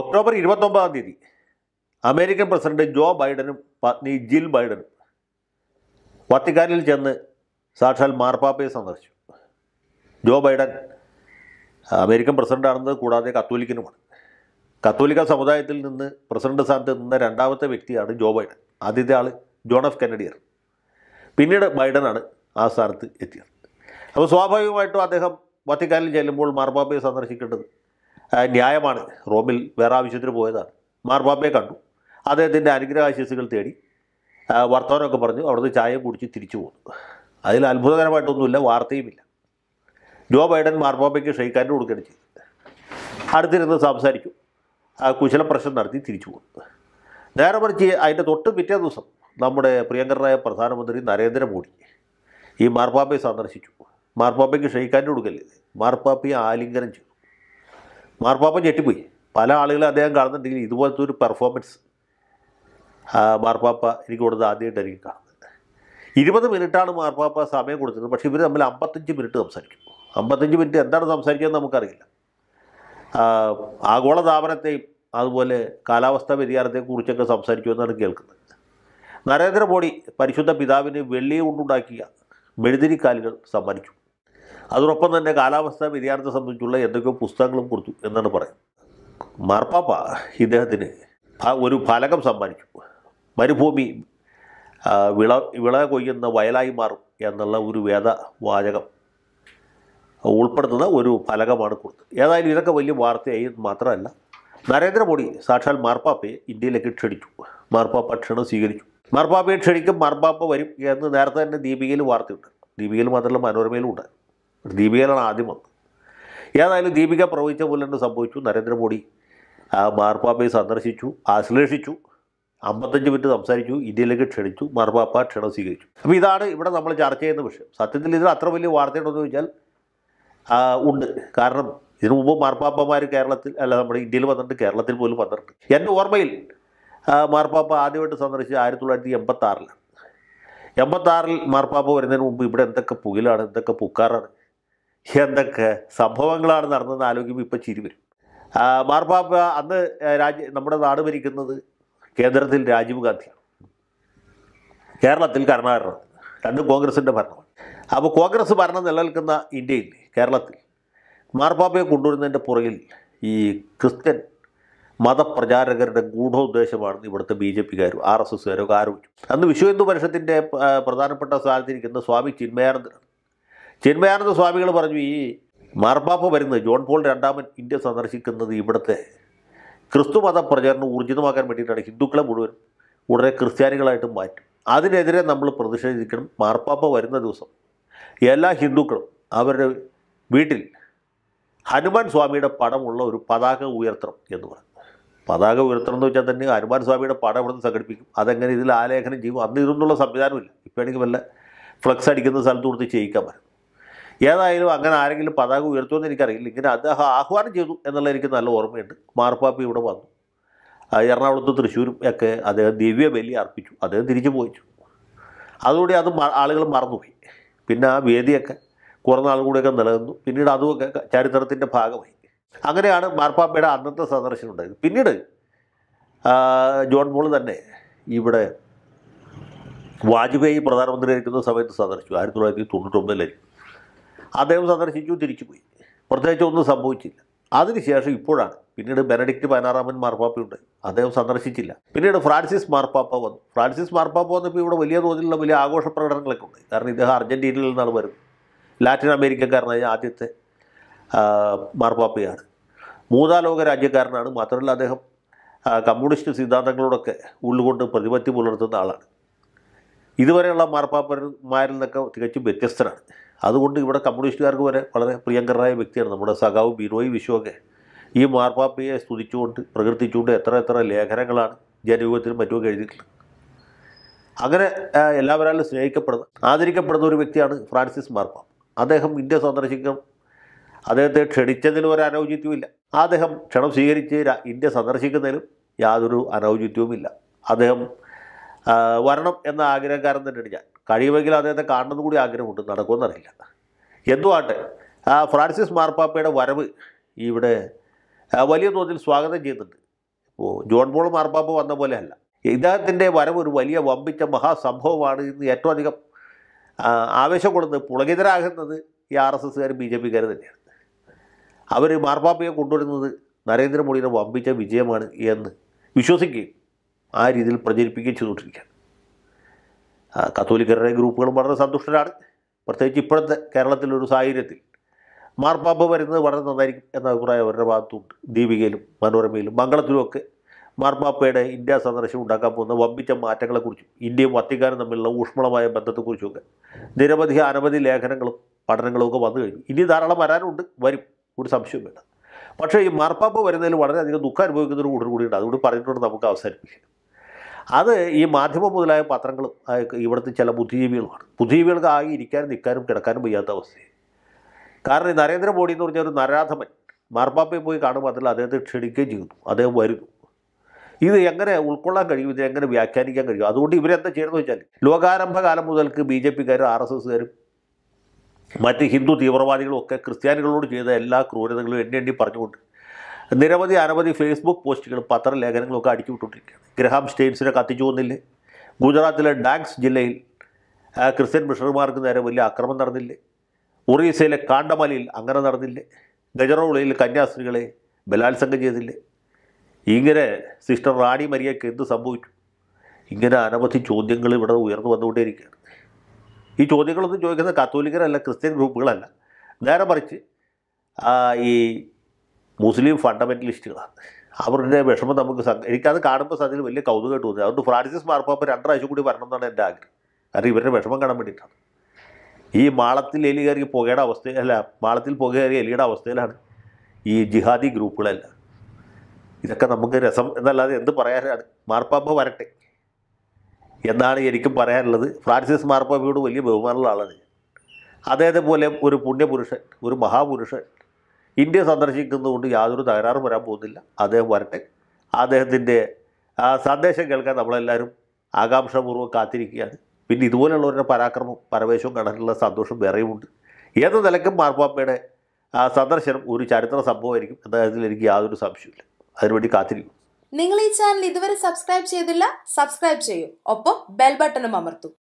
October ഇരുപത്തൊമ്പതാം തീയതി American president Joe ബൈഡനും പത്നി ജിൽ ബൈഡനും വത്തിക്കാനിൽ ചെന്ന് സാക്ഷാൽ മാർപ്പാപ്പയെ സന്ദർശിച്ചു ജോ ബൈഡൻ അമേരിക്കൻ പ്രസിഡന്റാണെന്നത് കൂടാതെ കത്തോലിക്കനുമാണ് കത്തോലിക്ക സമുദായത്തിൽ നിന്ന് പ്രസിഡന്റ് സ്ഥാനത്ത് നിന്ന രണ്ടാമത്തെ വ്യക്തിയാണ് ജോ ബൈഡൻ ആദ്യത്തെ ആൾ ജോൺ എഫ് കെന്നഡിയർ പിന്നീട് ബൈഡനാണ് ആ സ്ഥാനത്ത് എത്തിയത് അപ്പോൾ സ്വാഭാവികമായിട്ടും അദ്ദേഹം വത്തിക്കാനിൽ ചെല്ലുമ്പോൾ മാർപ്പാപ്പയെ സന്ദർശിക്കേണ്ടത് ന്യായമാണ് റോമിൽ വേറെ ആവശ്യത്തിന് പോയതാണ് മാർബാബയെ കണ്ടു അദ്ദേഹത്തിൻ്റെ അനുഗ്രഹാശിസുകൾ തേടി വർത്തമാനമൊക്കെ പറഞ്ഞു അവിടുന്ന് ചായയും കുടിച്ച് തിരിച്ചു പോന്നു അതിൽ അത്ഭുതകരമായിട്ടൊന്നുമില്ല വാർത്തയുമില്ല ജോ ബൈഡൻ മാർബാബയ്ക്ക് ഷെയ്ക്കാൻ്റെ കൊടുക്കുകയാണ് ചെയ്തത് അടുത്തിരുന്ന് സംസാരിച്ചു കുശല പ്രശ്നം നടത്തി തിരിച്ചു പോകും നേരെ മറിച്ച് അതിൻ്റെ തൊട്ട് പിറ്റേ ദിവസം നമ്മുടെ പ്രിയങ്കരനായ പ്രധാനമന്ത്രി നരേന്ദ്രമോദി ഈ മാർപ്പാപ്പയെ സന്ദർശിച്ചു മാർപ്പാപ്പയ്ക്ക് ഷെയ്ക്കാൻ്റെ കൊടുക്കല്ലേ മാർപ്പാപ്പയെ ആലിംഗനം ചെയ്തു മാർപ്പാപ്പ ഞെട്ടിപ്പോയി പല ആളുകളെ അദ്ദേഹം കാണുന്നുണ്ടെങ്കിൽ ഇതുപോലത്തെ ഒരു പെർഫോമൻസ് മാർപ്പാപ്പ എനിക്ക് കൊടുത്ത് എനിക്ക് കാണുന്നത് ഇരുപത് മിനിറ്റാണ് മാർപ്പാപ്പ സമയം കൊടുത്തത് പക്ഷേ ഇവർ തമ്മിൽ അമ്പത്തഞ്ച് മിനിറ്റ് സംസാരിക്കും അമ്പത്തഞ്ച് മിനിറ്റ് എന്താണ് സംസാരിക്കുന്നത് നമുക്കറിയില്ല ആഗോള താപനത്തെയും അതുപോലെ കാലാവസ്ഥാ വ്യതിയാനത്തെക്കുറിച്ചൊക്കെ സംസാരിക്കുമെന്നാണ് കേൾക്കുന്നത് നരേന്ദ്രമോദി പരിശുദ്ധ പിതാവിന് വെള്ളിയെ കൊണ്ടുണ്ടാക്കിയ മെഴുതിരിക്കാലുകൾ സമ്മാനിച്ചു അതോടൊപ്പം തന്നെ കാലാവസ്ഥാ വ്യതിയാനത്തെ സംബന്ധിച്ചുള്ള എന്തൊക്കെയോ പുസ്തകങ്ങളും കൊടുത്തു എന്നാണ് പറയുന്നത് മാർപ്പാപ്പ ഇദ്ദേഹത്തിന് ഒരു ഫലകം സമ്മാനിച്ചു മരുഭൂമി വിള വിള കൊയ്യുന്ന വയലായി മാറും എന്നുള്ള ഒരു വേദവാചകം ഉൾപ്പെടുത്തുന്ന ഒരു ഫലകമാണ് കൊടുത്തത് ഏതായാലും ഇതൊക്കെ വലിയ വാർത്തയായി മാത്രമല്ല നരേന്ദ്രമോദി സാക്ഷാൽ മാർപ്പാപ്പയെ ഇന്ത്യയിലേക്ക് ക്ഷണിച്ചു മാർപ്പാപ്പ ക്ഷണം സ്വീകരിച്ചു മാർപ്പാപ്പയെ ക്ഷണിക്കും മാർപ്പാപ്പ വരും എന്ന് നേരത്തെ തന്നെ ദീപികയിൽ വാർത്തയുണ്ട് ദീപികയിൽ മാത്രമല്ല മനോരമയിലും ഉണ്ട് ദീപികയിലാണ് ആദ്യം വന്നത് ഏതായാലും ദീപിക പ്രവഹിച്ച പോലെ തന്നെ സംഭവിച്ചു നരേന്ദ്രമോദി മാർപ്പാപ്പയെ സന്ദർശിച്ചു ആശ്ലേഷിച്ചു അമ്പത്തഞ്ച് മിനിറ്റ് സംസാരിച്ചു ഇന്ത്യയിലേക്ക് ക്ഷണിച്ചു മാർപ്പാപ്പ ക്ഷണം സ്വീകരിച്ചു അപ്പോൾ ഇതാണ് ഇവിടെ നമ്മൾ ചർച്ച ചെയ്യുന്ന വിഷയം സത്യത്തിൽ ഇതിൽ അത്ര വലിയ വാർത്തയുണ്ടെന്ന് ചോദിച്ചാൽ ഉണ്ട് കാരണം ഇതിനു മുമ്പ് മാർപ്പാപ്പമാർ കേരളത്തിൽ അല്ല നമ്മുടെ ഇന്ത്യയിൽ വന്നിട്ട് കേരളത്തിൽ പോലും വന്നിട്ടുണ്ട് എൻ്റെ ഓർമ്മയിൽ മാർപ്പാപ്പ ആദ്യമായിട്ട് സന്ദർശിച്ചത് ആയിരത്തി തൊള്ളായിരത്തി എൺപത്താറിൽ എൺപത്താറിൽ മാർപ്പാപ്പ വരുന്നതിന് മുമ്പ് ഇവിടെ എന്തൊക്കെ പുകിലാണ് എന്തൊക്കെ പുക്കാറാണ് എന്തൊക്കെ സംഭവങ്ങളാണ് നടന്നതെന്ന് ആലോചിക്കുമ്പോൾ ഇപ്പോൾ ചിരി വരും മാർപ്പാപ്പ അന്ന് രാജ്യ നമ്മുടെ നാട് ഭരിക്കുന്നത് കേന്ദ്രത്തിൽ രാജീവ് ഗാന്ധിയാണ് കേരളത്തിൽ കർണാടക രണ്ടും കോൺഗ്രസിൻ്റെ ഭരണമാണ് അപ്പോൾ കോൺഗ്രസ് ഭരണം നിലനിൽക്കുന്ന ഇന്ത്യയിൽ കേരളത്തിൽ മാർപ്പാപ്പയെ കൊണ്ടുവരുന്നതിൻ്റെ പുറകിൽ ഈ ക്രിസ്ത്യൻ മതപ്രചാരകരുടെ ഗൂഢോദ്ദേശമാണ് ഇവിടുത്തെ ബി ജെ പിക്കാരും ആർ എസ് എസ്കാരും ആരോപിച്ചു അന്ന് വിശ്വഹിന്ദു പരിഷത്തിൻ്റെ പ്രധാനപ്പെട്ട സ്ഥാനത്തിരിക്കുന്ന സ്വാമി ചിന്മയാനന്ദൻ ചിന്മയാനന്ദ സ്വാമികൾ പറഞ്ഞു ഈ മാർപ്പാപ്പ വരുന്നത് ജോൺ പോൾ രണ്ടാമൻ ഇന്ത്യ സന്ദർശിക്കുന്നത് ഇവിടുത്തെ മത പ്രചരണം ഊർജിതമാക്കാൻ വേണ്ടിയിട്ടാണ് ഹിന്ദുക്കളെ മുഴുവൻ ഉടനെ ക്രിസ്ത്യാനികളായിട്ട് മാറ്റും അതിനെതിരെ നമ്മൾ പ്രതിഷേധിക്കണം മാർപ്പാപ്പ വരുന്ന ദിവസം എല്ലാ ഹിന്ദുക്കളും അവരുടെ വീട്ടിൽ ഹനുമാൻ സ്വാമിയുടെ പടമുള്ള ഒരു പതാക ഉയർത്തണം എന്ന് പറഞ്ഞു പതാക ഉയർത്തണം എന്ന് വെച്ചാൽ തന്നെ ഹനുമാൻ സ്വാമിയുടെ പടം ഇവിടെ നിന്ന് സംഘടിപ്പിക്കും അതെങ്ങനെ ഇതിൽ ആലേഖനം ചെയ്യും അന്ന് ഇതൊന്നുള്ള സംവിധാനമില്ല ഇപ്പോഴെങ്കിൽ വല്ല ഫ്ലക്സ് അടിക്കുന്ന സ്ഥലത്ത് കൊടുത്ത് ചെയ്യിക്കാൻ പറ്റും ഏതായാലും അങ്ങനെ ആരെങ്കിലും പതാക ഉയർത്തുമോ എന്ന് എനിക്കറിയില്ല ഇങ്ങനെ അദ്ദേഹം ആഹ്വാനം ചെയ്തു എന്നുള്ള എനിക്ക് നല്ല ഓർമ്മയുണ്ട് മാർപ്പാപ്പി ഇവിടെ വന്നു എറണാകുളത്ത് തൃശ്ശൂരും ഒക്കെ അദ്ദേഹം ദിവ്യ ബലി അർപ്പിച്ചു അദ്ദേഹം തിരിച്ചു പോയിച്ചു അതുകൂടി അത് ആളുകൾ മറന്നുപോയി പിന്നെ ആ വേദിയൊക്കെ കുറഞ്ഞ നാൾ കൂടിയൊക്കെ നിലനിന്നു പിന്നീട് അതുമൊക്കെ ചരിത്രത്തിൻ്റെ ഭാഗമായി അങ്ങനെയാണ് മാർപ്പാപ്പയുടെ അന്നത്തെ സന്ദർശനം ഉണ്ടായത് പിന്നീട് ജോൺ പോൾ തന്നെ ഇവിടെ വാജ്പേയി പ്രധാനമന്ത്രിയായിരിക്കുന്ന സമയത്ത് സന്ദർശിച്ചു ആയിരത്തി തൊള്ളായിരത്തി തൊണ്ണൂറ്റൊമ്പതിലായിരിക്കും അദ്ദേഹം സന്ദർശിച്ചു തിരിച്ചുപോയി പ്രത്യേകിച്ച് ഒന്നും സംഭവിച്ചില്ല അതിനുശേഷം ഇപ്പോഴാണ് പിന്നീട് ബെനഡിക്റ്റ് പതിനാറാമൻ മാർപ്പാപ്പ അദ്ദേഹം സന്ദർശിച്ചില്ല പിന്നീട് ഫ്രാൻസിസ് മാർപ്പാപ്പ വന്നു ഫ്രാൻസിസ് മാർപ്പാപ്പ വന്നപ്പോൾ ഇവിടെ വലിയ തോതിലുള്ള വലിയ ആഘോഷ പ്രകടനങ്ങളൊക്കെ ഉണ്ട് കാരണം ഇദ്ദേഹം അർജൻറ്റീനയിൽ നിന്നാണ് വരുന്നത് ലാറ്റിൻ അമേരിക്കക്കാരനായ ആദ്യത്തെ മാർപ്പാപ്പയാണ് ലോക രാജ്യക്കാരനാണ് മാത്രമല്ല അദ്ദേഹം കമ്മ്യൂണിസ്റ്റ് സിദ്ധാന്തങ്ങളോടൊക്കെ ഉള്ളുകൊണ്ട് പ്രതിപത്തി പുലർത്തുന്ന ആളാണ് ഇതുവരെയുള്ള മാർപ്പാപ്പന്മാരിൽ നിന്നൊക്കെ തികച്ചും വ്യത്യസ്തനാണ് അതുകൊണ്ട് ഇവിടെ കമ്മ്യൂണിസ്റ്റുകാർക്ക് വരെ വളരെ പ്രിയങ്കരനായ വ്യക്തിയാണ് നമ്മുടെ സഖാവ് ബിനോയ് വിശ്വമൊക്കെ ഈ മാർപ്പാപ്പയെ സ്തുതിച്ചുകൊണ്ട് പ്രകീർത്തിച്ചുകൊണ്ട് എത്ര എത്ര ലേഖനങ്ങളാണ് ജനയുഗത്തിനും മറ്റുമൊക്കെ എഴുതിയിട്ടുള്ളത് അങ്ങനെ എല്ലാവരാലും സ്നേഹിക്കപ്പെടുന്ന ആദരിക്കപ്പെടുന്ന ഒരു വ്യക്തിയാണ് ഫ്രാൻസിസ് മാർപ്പാപ്പ അദ്ദേഹം ഇന്ത്യ സന്ദർശിക്കാൻ അദ്ദേഹത്തെ ക്ഷണിച്ചതിന് ഒരു അനൗചിത്യവുമില്ല അദ്ദേഹം ക്ഷണം സ്വീകരിച്ച് ഇന്ത്യ സന്ദർശിക്കുന്നതിനും യാതൊരു അനൗചിത്യവുമില്ല അദ്ദേഹം വരണം എന്ന ആഗ്രഹക്കാരൻ തന്നെയാണ് ഞാൻ കഴിയുമെങ്കിൽ അദ്ദേഹത്തെ കാണണമെന്ന് കൂടി ആഗ്രഹമുണ്ട് നടക്കുമെന്നറിയില്ല എന്തുവാട്ടെ ഫ്രാൻസിസ് മാർപ്പാപ്പയുടെ വരവ് ഇവിടെ വലിയ തോതിൽ സ്വാഗതം ചെയ്യുന്നുണ്ട് ഇപ്പോൾ ജോൺ പോൾ മാർപ്പാപ്പ വന്ന പോലെ അല്ല ഇദ്ദേഹത്തിൻ്റെ വരവ് ഒരു വലിയ വമ്പിച്ച മഹാസംഭവമാണ് ഇന്ന് ഏറ്റവും അധികം ആവേശം കൊടുത്ത് പുളകിതരാകുന്നത് ഈ ആർ എസ് എസ്സുകാരും ബി ജെ പിക്കാരും തന്നെയാണ് അവർ മാർപ്പാപ്പയെ കൊണ്ടുവരുന്നത് നരേന്ദ്രമോദിയുടെ വമ്പിച്ച വിജയമാണ് എന്ന് വിശ്വസിക്കുകയും ആ രീതിയിൽ പ്രചരിപ്പിക്കുകയും ചെയ്തുകൊണ്ടിരിക്കുകയാണ് കത്തോലിക്കരുടെ ഗ്രൂപ്പുകളും വളരെ സന്തുഷ്ടരാണ് പ്രത്യേകിച്ച് ഇപ്പോഴത്തെ കേരളത്തിലൊരു സാഹചര്യത്തിൽ മാർപ്പാപ്പ വരുന്നത് വളരെ നന്നായിരിക്കും എന്ന അഭിപ്രായം അവരുടെ ഭാഗത്തുണ്ട് ദീപികയിലും മനോരമയിലും മംഗളത്തിലുമൊക്കെ മാർപ്പാപ്പയുടെ ഇന്ത്യ സന്ദർശനം ഉണ്ടാക്കാൻ പോകുന്ന വമ്പിച്ച മാറ്റങ്ങളെക്കുറിച്ചും ഇന്ത്യയും വത്തിക്കാനും തമ്മിലുള്ള ഊഷ്മളമായ ബന്ധത്തെക്കുറിച്ചുമൊക്കെ നിരവധി അനവധി ലേഖനങ്ങളും പഠനങ്ങളും ഒക്കെ വന്നു കഴിഞ്ഞു ഇനി ധാരാളം വരാനുണ്ട് വരും ഒരു സംശയം വേണ്ട പക്ഷേ ഈ മാർപ്പാപ്പ വരുന്നതിൽ വളരെയധികം ദുഃഖം അനുഭവിക്കുന്നൊരു കൂടുതൽ കൂടിയുണ്ട് അതുകൊണ്ട് പറഞ്ഞിട്ടുണ്ട് നമുക്ക് അവസാനിപ്പിക്കാം അത് ഈ മാധ്യമം മുതലായ പത്രങ്ങളും ഇവിടുത്തെ ചില ബുദ്ധിജീവികളുമാണ് ബുദ്ധിജീവികൾക്ക് ആകെ ഇരിക്കാനും നിൽക്കാനും കിടക്കാനും വയ്യാത്ത അവസ്ഥയാണ് കാരണം ഈ നരേന്ദ്രമോദി എന്ന് പറഞ്ഞാൽ ഒരു നരാധമൻ മാർപ്പാപ്പയെ പോയി കാണുമ്പോൾ അതിൽ അദ്ദേഹത്തെ ക്ഷണിക്കുകയും ചെയ്യുന്നു അദ്ദേഹം വരുന്നു ഇത് എങ്ങനെ ഉൾക്കൊള്ളാൻ കഴിയും ഇത് എങ്ങനെ വ്യാഖ്യാനിക്കാൻ കഴിയും അതുകൊണ്ട് ഇവരെന്താ ചെയ്യുന്നത് വെച്ചാൽ ലോകാരംഭകാലം കാലം മുതൽക്ക് ബി ജെ പിക്കാരും ആർ എസ് എസ്സുകാരും മറ്റ് ഹിന്ദു തീവ്രവാദികളും ഒക്കെ ക്രിസ്ത്യാനികളോട് ചെയ്ത എല്ലാ ക്രൂരതകളും എണ്ണി എണ്ണി പറഞ്ഞുകൊണ്ട് നിരവധി അനവധി ഫേസ്ബുക്ക് പോസ്റ്റുകളും പത്രലേഖനങ്ങളൊക്കെ അടിച്ചുവിട്ടുകൊണ്ടിരിക്കുകയാണ് ഗ്രഹാം സ്റ്റെയിൻസിനെ കത്തിച്ചു കൊന്നില്ലേ ഗുജറാത്തിലെ ഡാങ്സ് ജില്ലയിൽ ക്രിസ്ത്യൻ ബിഷർമാർക്ക് നേരെ വലിയ ആക്രമണം നടന്നില്ലേ ഒറീസയിലെ കാണ്ടമലയിൽ അങ്ങനെ നടന്നില്ലേ ഗജറോളിയിൽ കന്യാസ്ത്രീകളെ ബലാത്സംഗം ചെയ്തില്ലേ ഇങ്ങനെ സിസ്റ്റർ റാണി മരിയയ്ക്ക് എന്ത് സംഭവിച്ചു ഇങ്ങനെ അനവധി ചോദ്യങ്ങൾ ഇവിടെ ഉയർന്നു വന്നുകൊണ്ടേയിരിക്കുകയാണ് ഈ ചോദ്യങ്ങളൊന്നും ചോദിക്കുന്നത് കത്തോലിക്കരല്ല ക്രിസ്ത്യൻ ഗ്രൂപ്പുകളല്ല നേരെ മറിച്ച് ഈ മുസ്ലിം ഫണ്ടമെൻ്റലിസ്റ്റുകളാണ് അവരുടെ വിഷമം നമുക്ക് എനിക്കത് കാണുമ്പോൾ അതിൽ വലിയ കൗതുകം തോന്നി അതുകൊണ്ട് ഫ്രാൻസിസ് മാർപ്പാപ്പ രണ്ടാഴ്ച കൂടി വരണം എന്നാണ് എൻ്റെ ആഗ്രഹം കാരണം ഇവരുടെ വിഷമം കാണാൻ വേണ്ടിയിട്ടാണ് ഈ മാളത്തിൽ എലി കയറി പുകയുടെ അവസ്ഥ അല്ല മാളത്തിൽ പുക എലിയുടെ അവസ്ഥയിലാണ് ഈ ജിഹാദി ഗ്രൂപ്പുകളെല്ലാം ഇതൊക്കെ നമുക്ക് രസം എന്നല്ലാതെ എന്ത് പറയാനാണ് മാർപ്പാപ്പ വരട്ടെ എന്നാണ് എനിക്കും പറയാനുള്ളത് ഫ്രാൻസിസ് മാർപ്പാപ്പയോട് വലിയ ബഹുമാനമുള്ള ആളാണ് അദ്ദേഹത്തെ ഒരു പുണ്യപുരുഷൻ ഒരു മഹാപുരുഷൻ ഇന്ത്യ സന്ദർശിക്കുന്നതുകൊണ്ട് യാതൊരു തകരാറും വരാൻ പോകുന്നില്ല അദ്ദേഹം വരട്ടെ അദ്ദേഹത്തിൻ്റെ സന്ദേശം കേൾക്കാൻ നമ്മളെല്ലാവരും ആകാംക്ഷാപൂർവ്വം കാത്തിരിക്കുകയാണ് പിന്നെ ഇതുപോലെയുള്ളവരുടെ പരാക്രമം പരവേശവും കണ്ടിട്ടുള്ള സന്തോഷം വേറെയുമുണ്ട് ഏത് നിലക്കും മാർപ്പാപ്പയുടെ സന്ദർശനം ഒരു ചരിത്ര സംഭവമായിരിക്കും എന്ന കാര്യത്തിൽ എനിക്ക് യാതൊരു സംശയമില്ല അതിനുവേണ്ടി കാത്തിരിക്കും നിങ്ങൾ ഈ ചാനൽ ഇതുവരെ സബ്സ്ക്രൈബ് ചെയ്തില്ല സബ്സ്ക്രൈബ് ചെയ്യൂ ഒപ്പം ബെൽ ബട്ടണും അമർത്തും